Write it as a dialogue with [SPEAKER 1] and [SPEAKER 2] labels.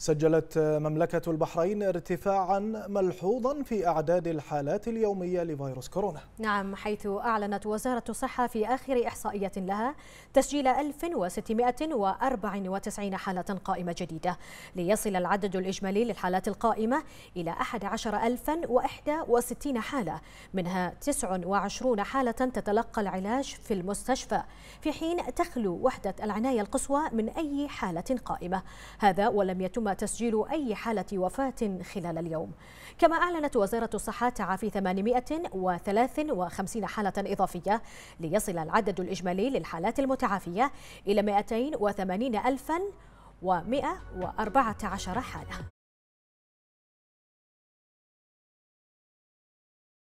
[SPEAKER 1] سجلت مملكة البحرين ارتفاعا ملحوظا في أعداد
[SPEAKER 2] الحالات اليومية لفيروس كورونا
[SPEAKER 3] نعم حيث أعلنت وزارة الصحة في آخر إحصائية لها تسجيل 1694 حالة قائمة جديدة ليصل العدد الإجمالي للحالات القائمة إلى 11061 حالة منها 29 حالة تتلقى العلاج في المستشفى في حين تخلو وحدة العناية القصوى من أي حالة قائمة هذا ولم يتم تسجيل أي حالة وفاة خلال اليوم كما أعلنت وزارة الصحة تعافي 853 حالة إضافية ليصل العدد الإجمالي للحالات المتعافية إلى 280 ألفا و114
[SPEAKER 4] حالة